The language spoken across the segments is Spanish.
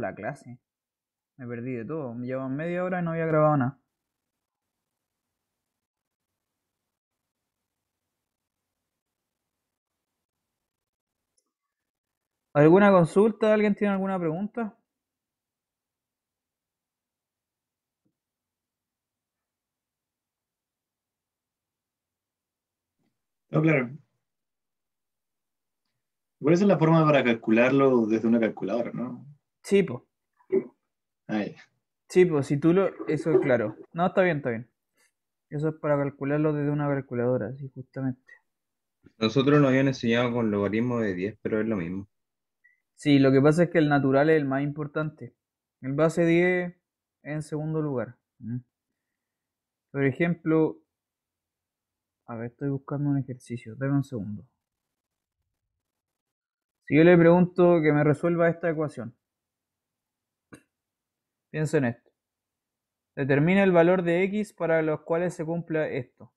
la clase. Me perdí de todo. Me llevan media hora y no había grabado nada. ¿Alguna consulta? ¿Alguien tiene alguna pregunta? No, claro. ¿Cuál es la forma para calcularlo desde una calculadora, no? Chipo, chipo, si tú lo. Eso es claro. No, está bien, está bien. Eso es para calcularlo desde una calculadora, sí, justamente. Nosotros nos habían enseñado con logaritmo de 10, pero es lo mismo. Sí, lo que pasa es que el natural es el más importante. El base 10 en segundo lugar. Mm. Por ejemplo, a ver, estoy buscando un ejercicio, dame un segundo. Si yo le pregunto que me resuelva esta ecuación, Pienso en esto. Determina el valor de x para los cuales se cumpla esto.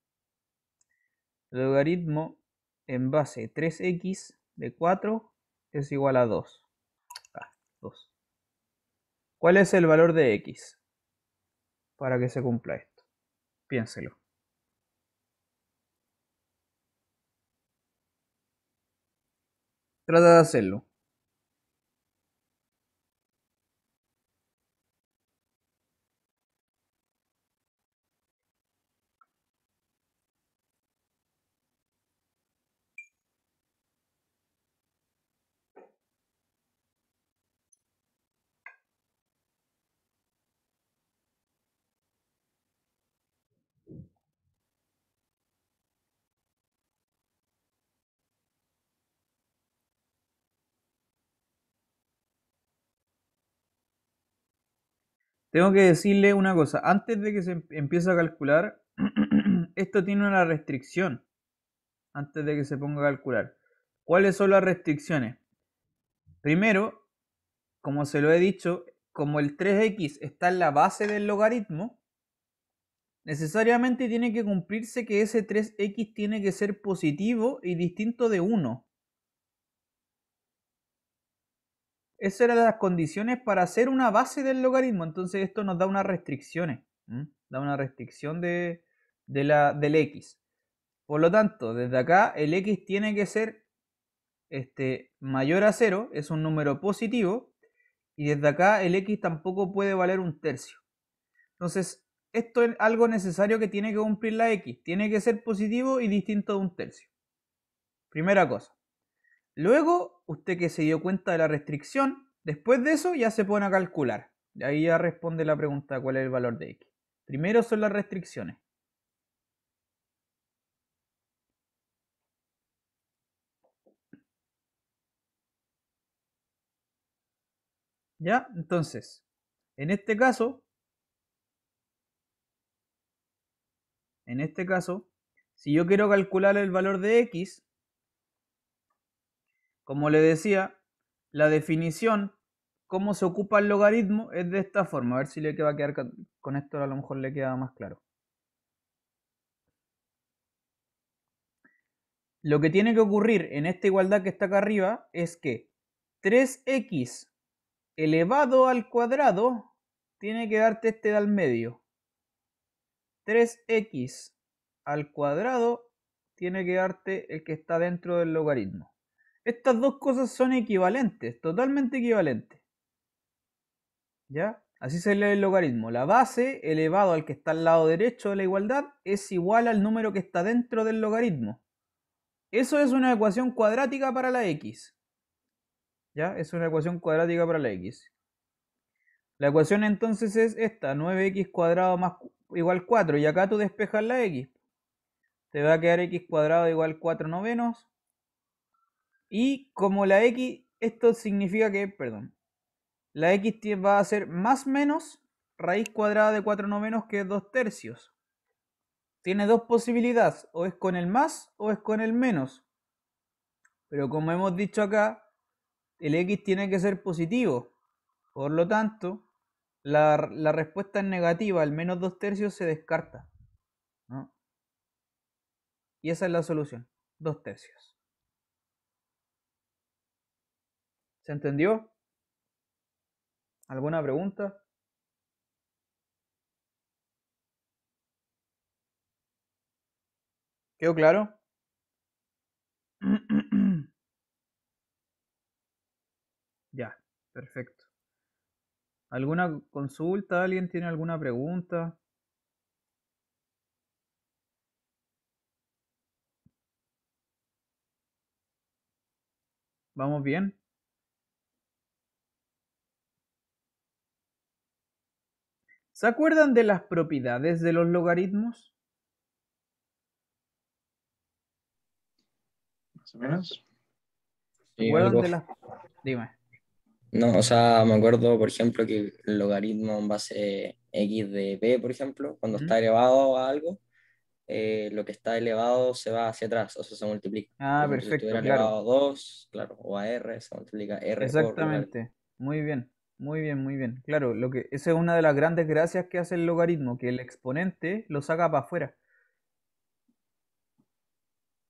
Logaritmo en base 3x de 4 es igual a 2. 2. Ah, ¿Cuál es el valor de x para que se cumpla esto? Piénselo. Trata de hacerlo. Tengo que decirle una cosa, antes de que se empiece a calcular, esto tiene una restricción, antes de que se ponga a calcular. ¿Cuáles son las restricciones? Primero, como se lo he dicho, como el 3x está en la base del logaritmo, necesariamente tiene que cumplirse que ese 3x tiene que ser positivo y distinto de 1. Esas eran las condiciones para hacer una base del logaritmo. Entonces esto nos da unas restricciones. Da una restricción de, la, del x. Por lo tanto, desde acá el x tiene que ser este, mayor a 0, es un número positivo, y desde acá el x tampoco puede valer un tercio. Entonces, esto es algo necesario que tiene que cumplir la x, tiene que ser positivo y distinto de un tercio. Primera cosa. Luego, usted que se dio cuenta de la restricción, después de eso ya se pone a calcular. Y Ahí ya responde la pregunta cuál es el valor de x. Primero son las restricciones. ¿Ya? Entonces, en este caso, en este caso, si yo quiero calcular el valor de x, como le decía, la definición, cómo se ocupa el logaritmo, es de esta forma. A ver si le va a quedar con esto, a lo mejor le queda más claro. Lo que tiene que ocurrir en esta igualdad que está acá arriba es que 3x elevado al cuadrado tiene que darte este de al medio. 3x al cuadrado tiene que darte el que está dentro del logaritmo. Estas dos cosas son equivalentes, totalmente equivalentes. ¿Ya? Así se lee el logaritmo. La base elevado al que está al lado derecho de la igualdad es igual al número que está dentro del logaritmo. Eso es una ecuación cuadrática para la x. ¿Ya? Es una ecuación cuadrática para la x. La ecuación entonces es esta, 9x cuadrado más igual 4. Y acá tú despejas la x. Te va a quedar x cuadrado igual 4 novenos. Y como la X, esto significa que, perdón, la X va a ser más menos raíz cuadrada de 4 menos que 2 tercios. Tiene dos posibilidades, o es con el más o es con el menos. Pero como hemos dicho acá, el X tiene que ser positivo. Por lo tanto, la, respuesta es negativa, al menos 2 tercios se descarta. Y esa es la solución, 2 tercios. ¿Se entendió? ¿Alguna pregunta? ¿Quedó claro? ya, perfecto. ¿Alguna consulta? ¿Alguien tiene alguna pregunta? ¿Vamos bien? ¿Se acuerdan de las propiedades de los logaritmos? Más o menos. ¿Se acuerdan de las... Dime. No, o sea, me acuerdo, por ejemplo, que el logaritmo en base x de b, por ejemplo, cuando está elevado a algo, eh, lo que está elevado se va hacia atrás, o sea, se multiplica. Ah, perfecto. Si estuviera elevado a 2, claro, o a r, se multiplica r. Exactamente, muy bien. Muy bien, muy bien. Claro, lo que, esa es una de las grandes gracias que hace el logaritmo, que el exponente lo saca para afuera.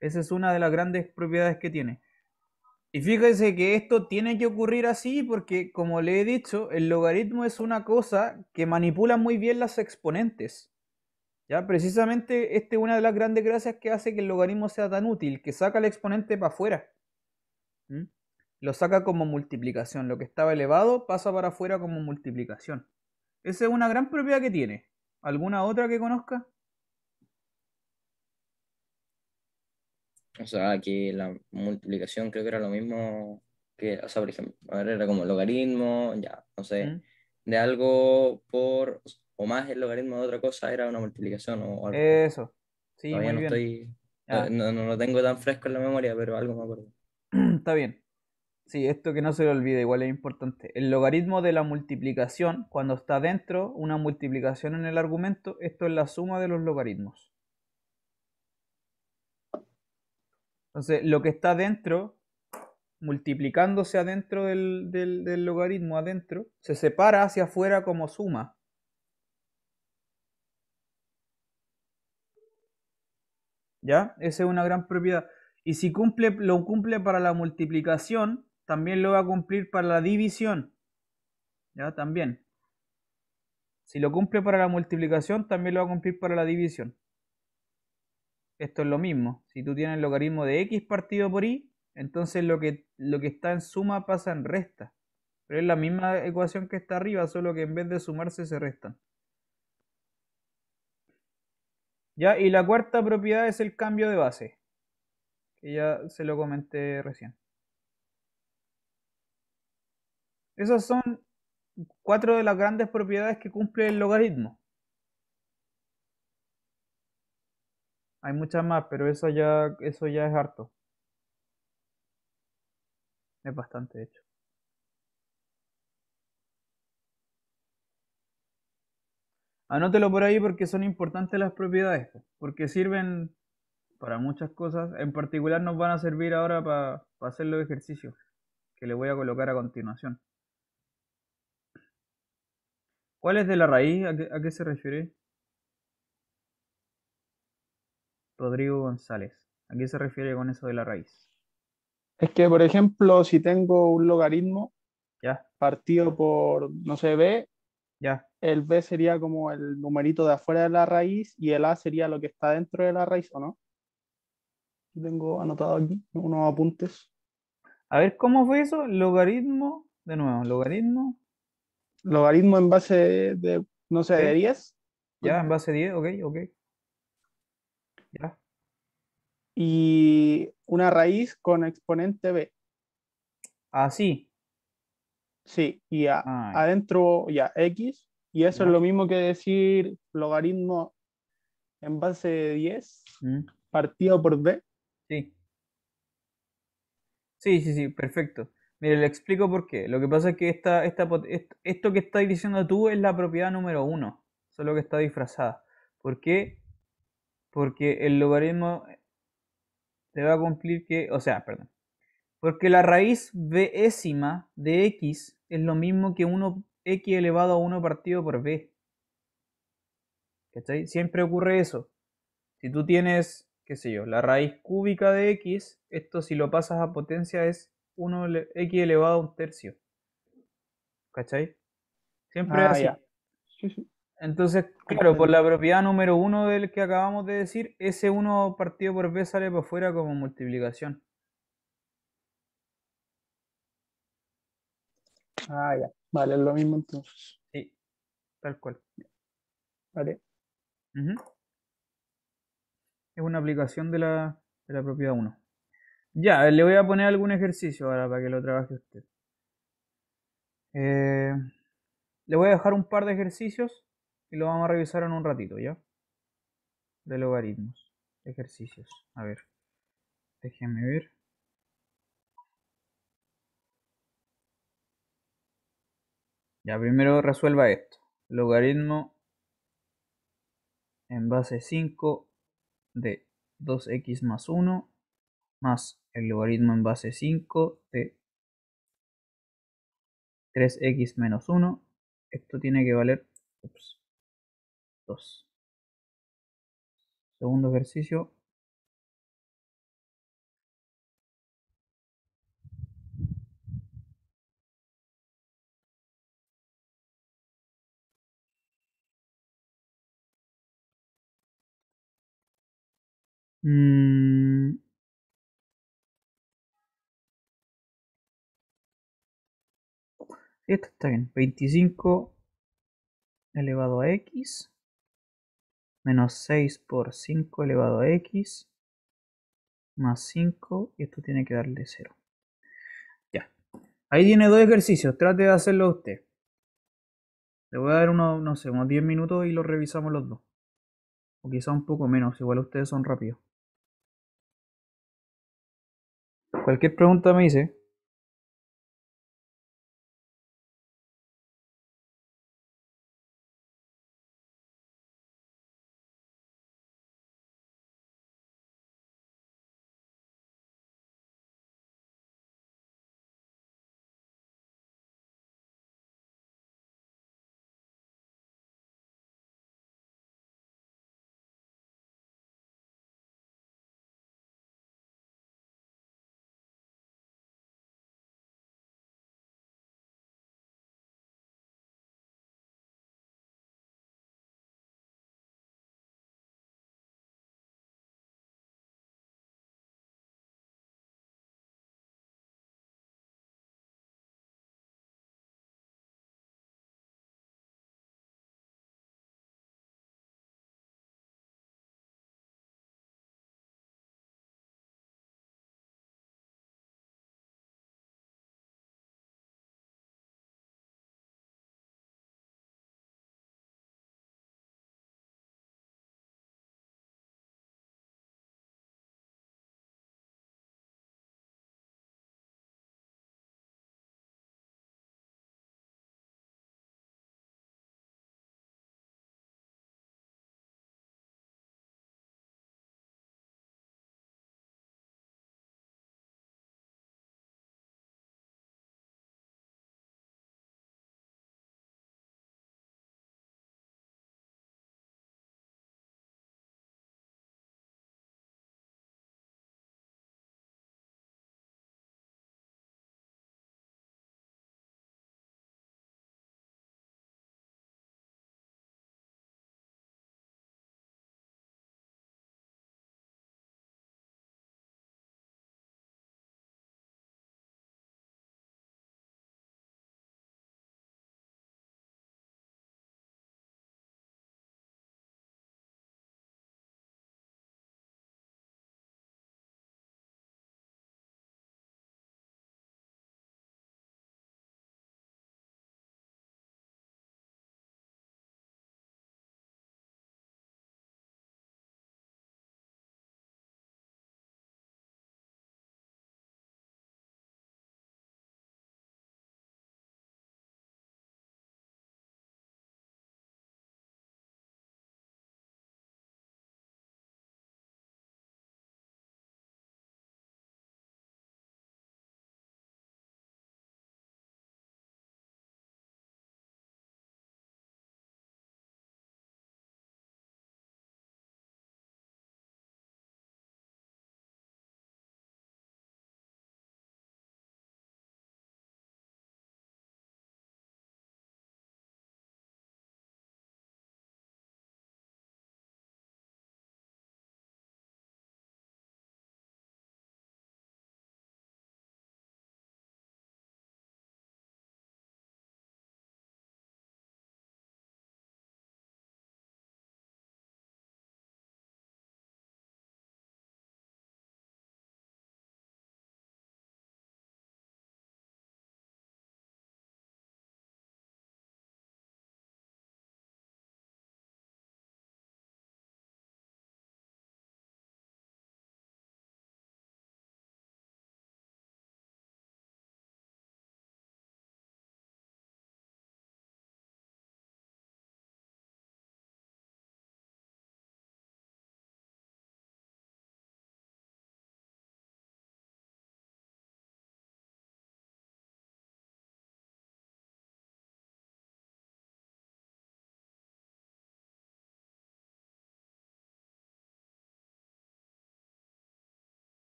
Esa es una de las grandes propiedades que tiene. Y fíjense que esto tiene que ocurrir así porque, como le he dicho, el logaritmo es una cosa que manipula muy bien las exponentes. Ya, precisamente esta es una de las grandes gracias que hace que el logaritmo sea tan útil, que saca el exponente para afuera. ¿Mm? Lo saca como multiplicación. Lo que estaba elevado pasa para afuera como multiplicación. Esa es una gran propiedad que tiene. ¿Alguna otra que conozca? O sea, que la multiplicación creo que era lo mismo que, o sea, por ejemplo, era como logaritmo, ya, no sé, mm. de algo por, o más el logaritmo de otra cosa era una multiplicación o algo. Eso, sí, Todavía no estoy, ah. no, lo tengo tan fresco en la memoria, pero algo me acuerdo. Está bien. Sí, esto que no se lo olvide, igual es importante. El logaritmo de la multiplicación, cuando está dentro una multiplicación en el argumento, esto es la suma de los logaritmos. Entonces, lo que está dentro, multiplicándose adentro del, logaritmo, adentro, se separa hacia afuera como suma. ¿Ya? Esa es una gran propiedad. Y si cumple, lo cumple para la multiplicación, también lo va a cumplir para la división. ¿Ya? También. Si lo cumple para la multiplicación, también lo va a cumplir para la división. Esto es lo mismo. Si tú tienes el logaritmo de x partido por y, entonces lo que, lo que está en suma pasa en resta. Pero es la misma ecuación que está arriba, solo que en vez de sumarse se restan. ¿Ya? Y la cuarta propiedad es el cambio de base, que ya se lo comenté recién. Esas son cuatro de las grandes propiedades que cumple el logaritmo. Hay muchas más, pero eso ya, eso ya es harto. Es bastante hecho. Anótelo por ahí porque son importantes las propiedades, porque sirven para muchas cosas. En particular nos van a servir ahora para hacer los ejercicios que le voy a colocar a continuación. ¿Cuál es de la raíz? ¿A qué, se refiere? Rodrigo González. ¿A qué se refiere con eso de la raíz? Es que, por ejemplo, si tengo un logaritmo ya. partido por, no sé, b, ya. el b sería como el numerito de afuera de la raíz y el a sería lo que está dentro de la raíz, ¿o no? Tengo anotado aquí unos apuntes. A ver, ¿cómo fue eso? Logaritmo, de nuevo, logaritmo logaritmo en base de, no sé, de 10. Ya, en base 10, ok, ok. Ya. Y una raíz con exponente b. Así. Ah, sí, y adentro ya x, y eso es lo mismo que decir logaritmo en base de 10 mm. partido por b. Sí. Sí, sí, sí, perfecto. Mire, le explico por qué. Lo que pasa es que esto que está diciendo tú es la propiedad número uno, solo que está disfrazada. ¿Por qué? Porque el logaritmo te va a cumplir que, o sea, perdón, porque la raíz bésima de x es lo mismo que 1 x elevado a 1 partido por b. ¿Cachai? Siempre ocurre eso. Si tú tienes, qué sé yo, la raíz cúbica de x, esto si lo pasas a potencia es 1 x elevado a un tercio. ¿Cachai? Siempre ah, así. Entonces, claro, por la propiedad número 1 del que acabamos de decir, ese 1 partido por b sale para fuera como multiplicación. Ah, ya. Vale, es lo mismo entonces. Sí, tal cual. Vale. Es una aplicación de la, de la propiedad 1. Ya, le voy a poner algún ejercicio ahora para que lo trabaje usted. Eh, le voy a dejar un par de ejercicios y lo vamos a revisar en un ratito, ¿ya? De logaritmos. Ejercicios. A ver. Déjenme ver. Ya, primero resuelva esto. Logaritmo en base 5 de 2x más 1 más el logaritmo en base 5 de 3x menos 1. Esto tiene que valer 2. Segundo ejercicio. Mm. Esto está bien. 25 elevado a x menos 6 por 5 elevado a x más 5 y esto tiene que darle 0. Ya. Ahí tiene dos ejercicios. Trate de hacerlo usted. Le voy a dar unos, no sé, unos 10 minutos y lo revisamos los dos. O quizá un poco menos, igual ustedes son rápidos. Cualquier pregunta me dice.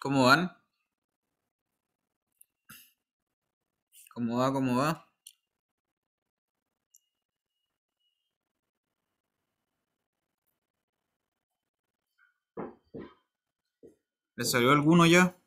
¿Cómo van? ¿Cómo va? ¿Cómo va? ¿Le salió alguno ya?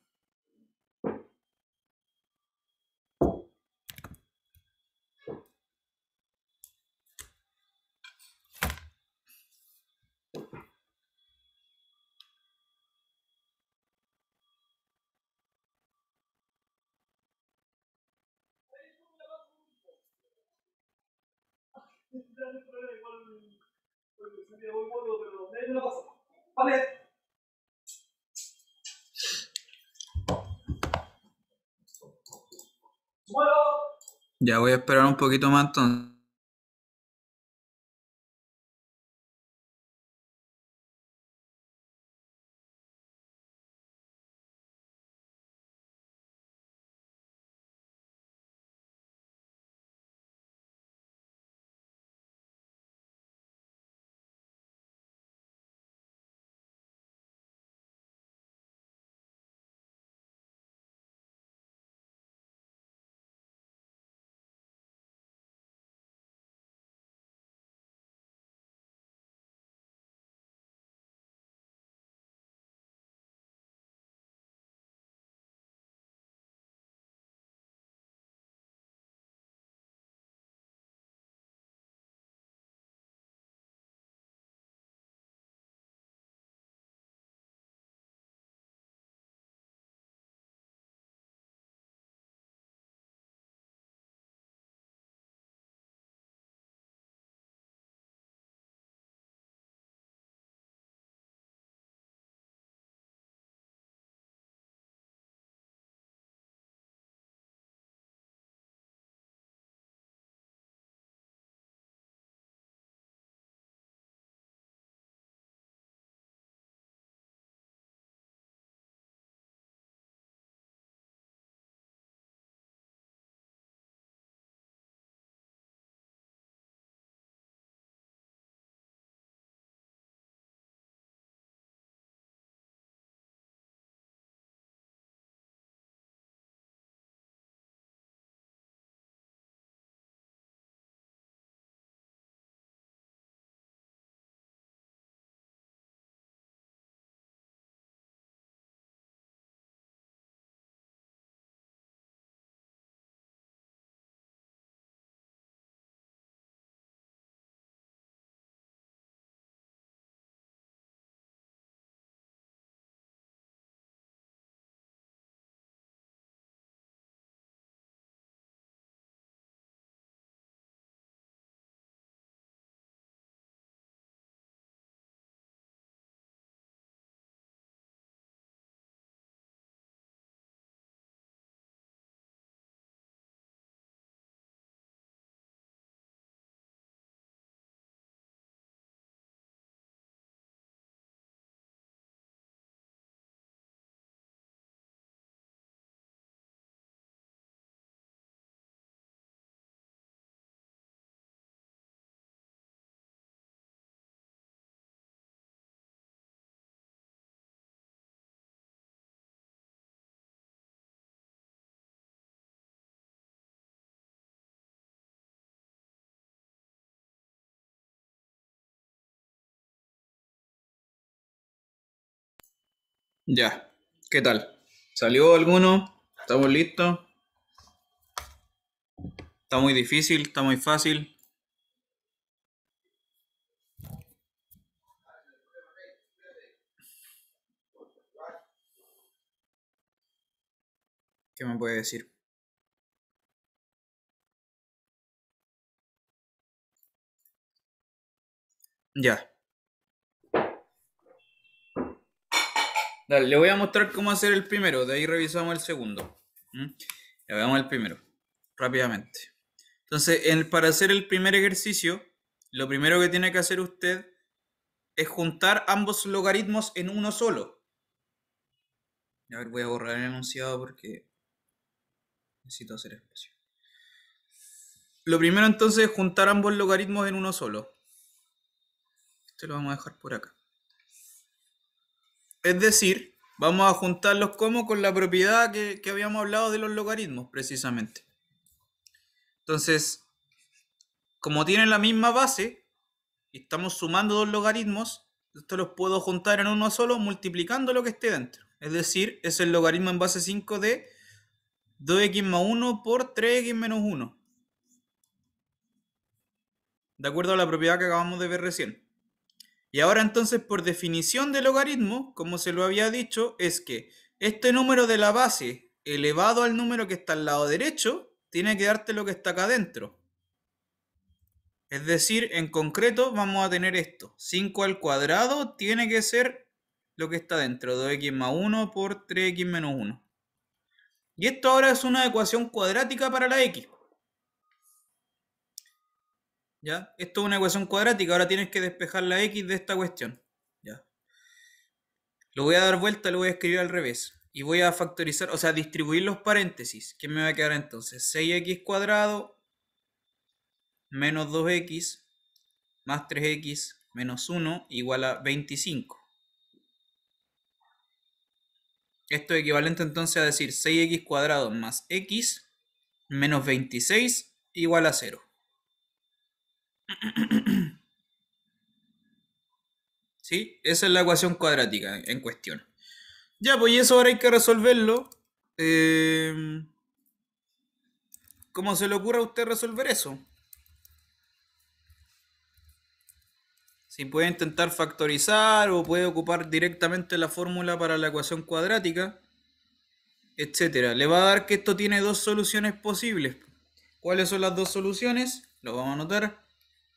me voy gordo, pero me lo paso. Vale. Ya voy a esperar un poquito más entonces. Ya, ¿qué tal? ¿Salió alguno? ¿Estamos listos? ¿Está muy difícil? ¿Está muy fácil? ¿Qué me puede decir? Ya. le voy a mostrar cómo hacer el primero, de ahí revisamos el segundo. Le veamos el primero, rápidamente. Entonces, para hacer el primer ejercicio, lo primero que tiene que hacer usted es juntar ambos logaritmos en uno solo. A ver, voy a borrar el enunciado porque necesito hacer espacio. Lo primero entonces es juntar ambos logaritmos en uno solo. Esto lo vamos a dejar por acá. Es decir, vamos a juntarlos como con la propiedad que, habíamos hablado de los logaritmos, precisamente. Entonces, como tienen la misma base, y estamos sumando dos logaritmos, esto los puedo juntar en uno solo multiplicando lo que esté dentro. Es decir, es el logaritmo en base 5 de 2x más 1 por 3x menos 1. De acuerdo a la propiedad que acabamos de ver recién. Y ahora entonces, por definición de logaritmo, como se lo había dicho, es que este número de la base elevado al número que está al lado derecho, tiene que darte lo que está acá adentro. Es decir, en concreto vamos a tener esto. 5 al cuadrado tiene que ser lo que está dentro. 2x más 1 por 3x menos 1. Y esto ahora es una ecuación cuadrática para la x. ¿Ya? Esto es una ecuación cuadrática, ahora tienes que despejar la x de esta cuestión. ¿Ya? Lo voy a dar vuelta, lo voy a escribir al revés. Y voy a factorizar, o sea, distribuir los paréntesis. ¿Qué me va a quedar entonces? 6x cuadrado menos 2x más 3x menos 1 igual a 25. Esto es equivalente entonces a decir 6x cuadrado más x menos 26 igual a 0. ¿Sí? Esa es la ecuación cuadrática en cuestión. Ya, pues eso ahora hay que resolverlo. Eh, ¿Cómo se le ocurre a usted resolver eso? Si puede intentar factorizar o puede ocupar directamente la fórmula para la ecuación cuadrática, etcétera. Le va a dar que esto tiene dos soluciones posibles. ¿Cuáles son las dos soluciones? Lo vamos a anotar.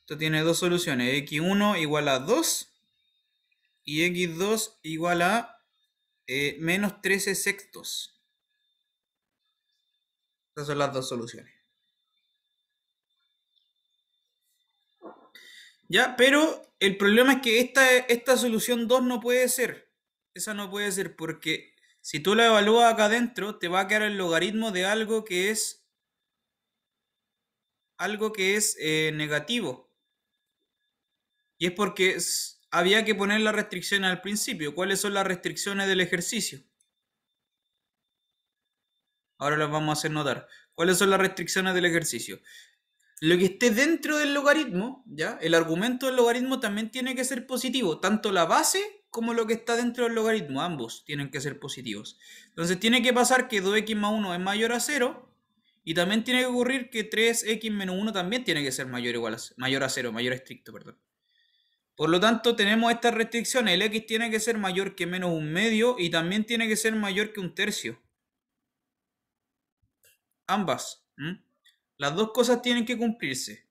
Esto tiene dos soluciones, x1 igual a 2 y x2 igual a eh, menos 13 sextos. Estas son las dos soluciones. Ya, pero el problema es que esta, esta solución 2 no puede ser. Esa no puede ser porque si tú la evalúas acá adentro, te va a quedar el logaritmo de algo que es algo que es eh, negativo. Y es porque había que poner la restricción al principio. ¿Cuáles son las restricciones del ejercicio? Ahora las vamos a hacer notar. ¿Cuáles son las restricciones del ejercicio? Lo que esté dentro del logaritmo, ¿ya? El argumento del logaritmo también tiene que ser positivo. Tanto la base como lo que está dentro del logaritmo. Ambos tienen que ser positivos. Entonces tiene que pasar que 2x más 1 es mayor a 0. Y también tiene que ocurrir que 3x menos 1 también tiene que ser mayor, igual a, mayor a 0, mayor estricto, perdón. Por lo tanto, tenemos estas restricciones. El X tiene que ser mayor que menos un medio y también tiene que ser mayor que un tercio. Ambas. Las dos cosas tienen que cumplirse.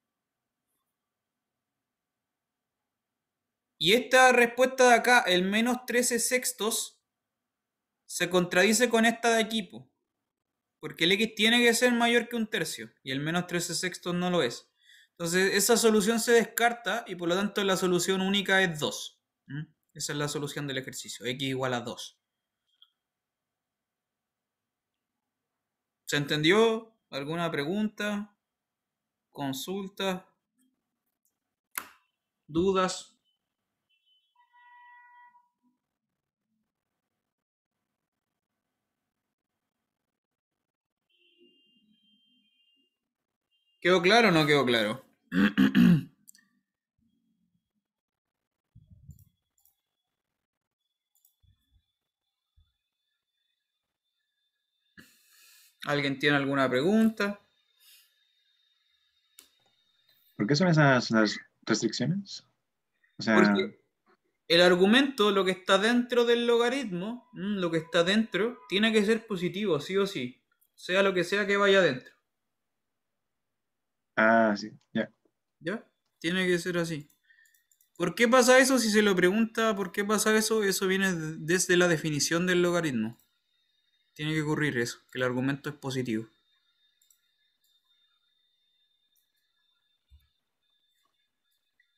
Y esta respuesta de acá, el menos 13 sextos, se contradice con esta de equipo. Porque el X tiene que ser mayor que un tercio y el menos 13 sextos no lo es. Entonces, esa solución se descarta y por lo tanto la solución única es 2. Esa es la solución del ejercicio, x igual a 2. ¿Se entendió? ¿Alguna pregunta? ¿Consulta? ¿Dudas? ¿Quedó claro o no quedó claro? ¿Alguien tiene alguna pregunta? ¿Por qué son esas restricciones? el argumento, lo que está dentro del logaritmo, mm, lo que está dentro, tiene que ser positivo, sí o sí. Sea lo que sea que vaya dentro. Ah, sí, ya. ¿Ya? Tiene que ser así. ¿Por qué pasa eso? Si se lo pregunta por qué pasa eso, eso viene desde la definición del logaritmo. Tiene que ocurrir eso, que el argumento es positivo.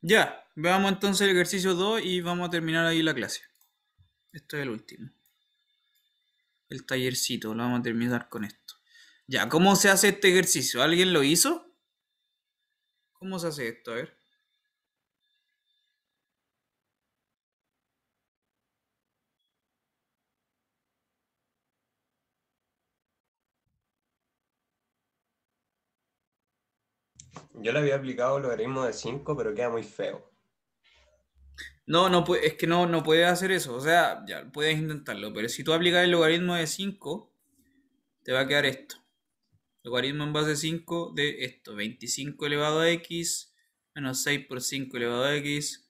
Ya, veamos entonces el ejercicio 2 y vamos a terminar ahí la clase. Esto es el último. El tallercito, lo vamos a terminar con esto. Ya, ¿cómo se hace este ejercicio? ¿Alguien lo hizo? ¿Cómo se hace esto? A ver. Yo le había aplicado el logaritmo de 5, pero queda muy feo. No, no es que no, no puedes hacer eso. O sea, ya puedes intentarlo, pero si tú aplicas el logaritmo de 5, te va a quedar esto. Logaritmo en base 5 de esto, 25 elevado a x menos 6 por 5 elevado a x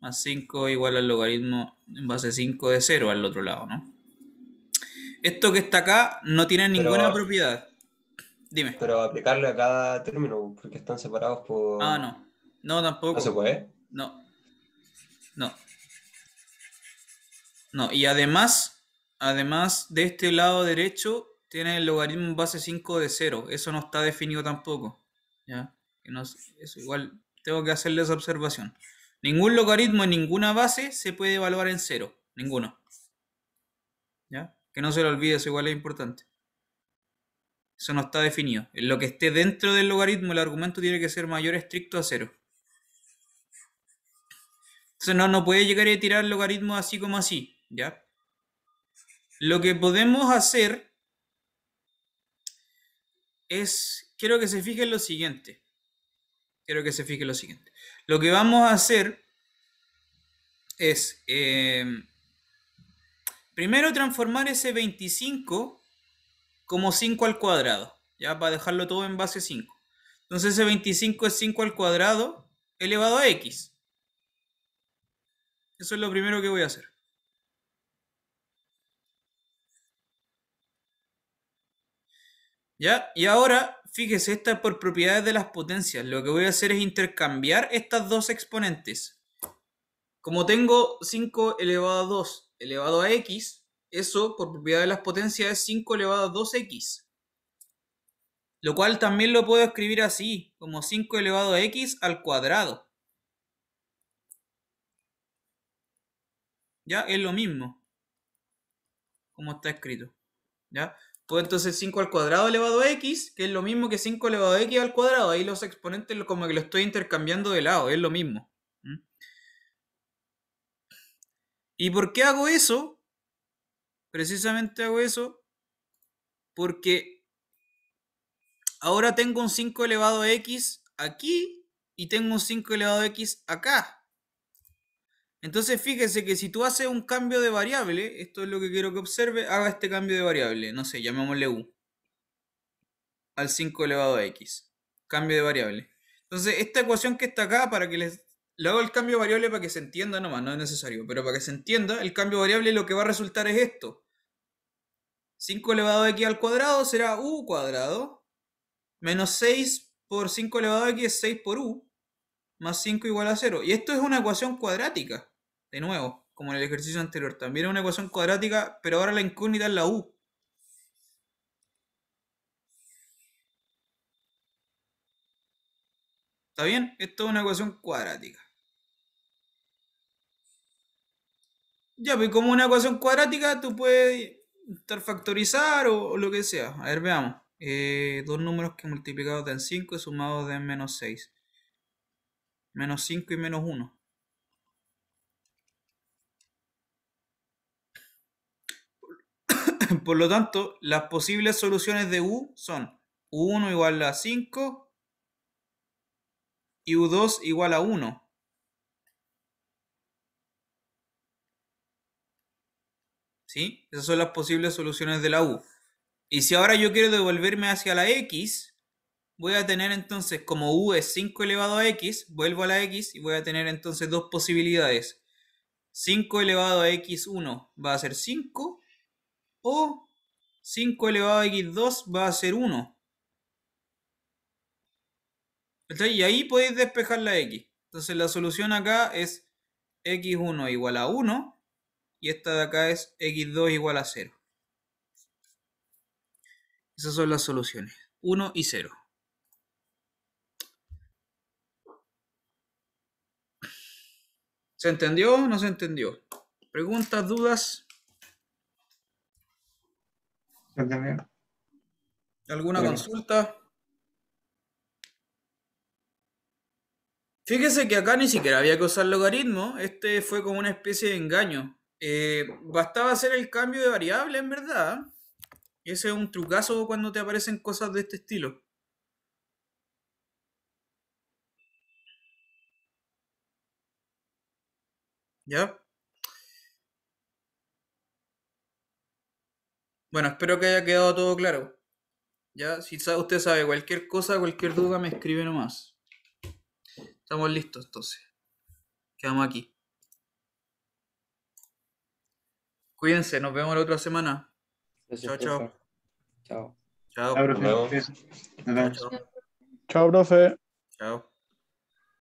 más 5 igual al logaritmo en base 5 de 0 al otro lado, ¿no? Esto que está acá no tiene ninguna propiedad. Dime. Pero aplicarle a cada término, porque están separados por... Ah, no. No, tampoco. ¿No se puede? No. No. No, y además, además de este lado derecho, tiene el logaritmo base 5 de 0. Eso no está definido tampoco. ¿ya? igual, tengo que hacerle esa observación. Ningún logaritmo en ninguna base se puede evaluar en 0. Ninguno. ¿Ya? Que no se lo olvide, eso igual es importante. Eso no está definido. lo que esté dentro del logaritmo, el argumento tiene que ser mayor estricto a 0. Entonces no, no puede llegar a tirar logaritmo así como así. ¿Ya? Lo que podemos hacer es, quiero que se fije lo siguiente. Quiero que se fije lo siguiente. Lo que vamos a hacer es, eh, primero transformar ese 25 como 5 al cuadrado, ya para dejarlo todo en base 5. Entonces ese 25 es 5 al cuadrado elevado a x. Eso es lo primero que voy a hacer. ¿Ya? Y ahora, fíjese, esta es por propiedades de las potencias. Lo que voy a hacer es intercambiar estas dos exponentes. Como tengo 5 elevado a 2 elevado a x, eso por propiedad de las potencias es 5 elevado a 2x. Lo cual también lo puedo escribir así, como 5 elevado a x al cuadrado. Ya es lo mismo, como está escrito. ¿Ya? Pues entonces 5 al cuadrado elevado a x, que es lo mismo que 5 elevado a x al cuadrado. Ahí los exponentes como que los estoy intercambiando de lado, es lo mismo. ¿Y por qué hago eso? Precisamente hago eso porque ahora tengo un 5 elevado a x aquí y tengo un 5 elevado a x acá. Entonces fíjese que si tú haces un cambio de variable, esto es lo que quiero que observe, haga este cambio de variable, no sé, llamémosle u al 5 elevado a x, cambio de variable. Entonces esta ecuación que está acá, para que les... Le hago el cambio de variable para que se entienda nomás, no es necesario, pero para que se entienda, el cambio de variable lo que va a resultar es esto. 5 elevado a x al cuadrado será u cuadrado, menos 6 por 5 elevado a x es 6 por u, más 5 igual a 0. Y esto es una ecuación cuadrática, de nuevo, como en el ejercicio anterior. También es una ecuación cuadrática, pero ahora la incógnita es la u. ¿Está bien? Esto es una ecuación cuadrática. Ya, pues como una ecuación cuadrática, tú puedes factorizar o, lo que sea. A ver, veamos. Eh, dos números que multiplicados dan 5 y sumados dan menos 6. Menos 5 y menos 1. Por lo tanto, las posibles soluciones de U son U1 igual a 5 y U2 igual a 1. ¿Sí? Esas son las posibles soluciones de la U. Y si ahora yo quiero devolverme hacia la X, voy a tener entonces como u es 5 elevado a x, vuelvo a la x y voy a tener entonces dos posibilidades. 5 elevado a x1 va a ser 5 o 5 elevado a x2 va a ser 1. y ahí podéis despejar la x. Entonces la solución acá es x1 igual a 1 y esta de acá es x2 igual a 0. Esas son las soluciones, 1 y 0. ¿Se entendió? ¿No se entendió? ¿Preguntas, dudas? ¿Se entendió? preguntas dudas alguna consulta? Fíjese que acá ni siquiera había que usar logaritmo, este fue como una especie de engaño. Eh, bastaba hacer el cambio de variable, en verdad. Ese es un trucazo cuando te aparecen cosas de este estilo. ¿Ya? Bueno, espero que haya quedado todo claro. Ya, si usted sabe cualquier cosa, cualquier duda, me escribe nomás. Estamos listos entonces. Quedamos aquí. Cuídense, nos vemos la otra semana. Chao, chao. Chao. Chao. Chao, profe. Chao.